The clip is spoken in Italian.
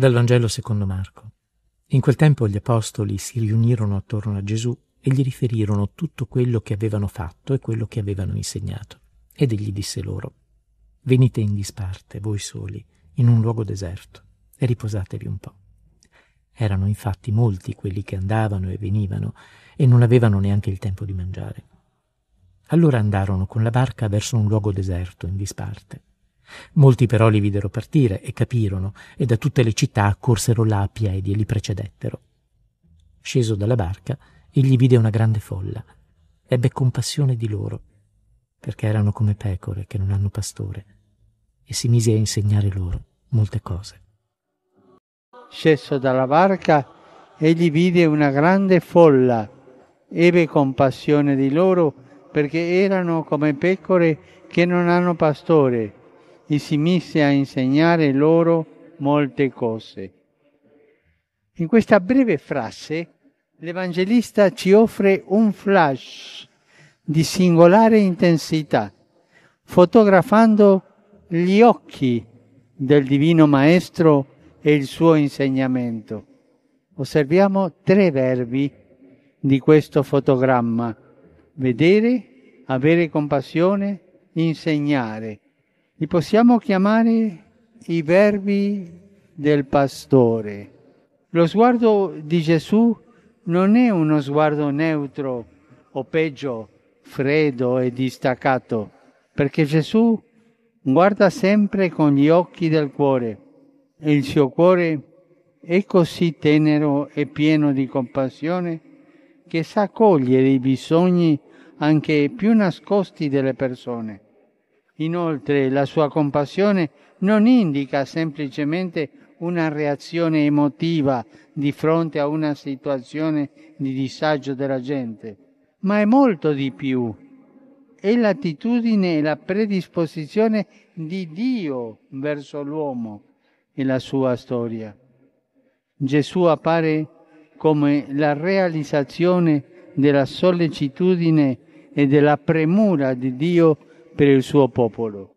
Dal Vangelo secondo Marco. In quel tempo gli apostoli si riunirono attorno a Gesù e gli riferirono tutto quello che avevano fatto e quello che avevano insegnato. Ed egli disse loro, venite in disparte, voi soli, in un luogo deserto, e riposatevi un po'. Erano infatti molti quelli che andavano e venivano e non avevano neanche il tempo di mangiare. Allora andarono con la barca verso un luogo deserto in disparte Molti però li videro partire e capirono, e da tutte le città accorsero là a piedi e li precedettero. Sceso dalla barca, egli vide una grande folla. Ebbe compassione di loro, perché erano come pecore che non hanno pastore, e si mise a insegnare loro molte cose. Sceso dalla barca, egli vide una grande folla, ebbe compassione di loro, perché erano come pecore che non hanno pastore e si mise a insegnare loro molte cose. In questa breve frase l'Evangelista ci offre un flash di singolare intensità, fotografando gli occhi del Divino Maestro e il suo insegnamento. Osserviamo tre verbi di questo fotogramma. Vedere, avere compassione, insegnare. Li possiamo chiamare i verbi del pastore. Lo sguardo di Gesù non è uno sguardo neutro o peggio freddo e distaccato, perché Gesù guarda sempre con gli occhi del cuore e il suo cuore è così tenero e pieno di compassione che sa cogliere i bisogni anche più nascosti delle persone. Inoltre la sua compassione non indica semplicemente una reazione emotiva di fronte a una situazione di disagio della gente, ma è molto di più. È l'attitudine e la predisposizione di Dio verso l'uomo e la sua storia. Gesù appare come la realizzazione della sollecitudine e della premura di Dio per il suo popolo.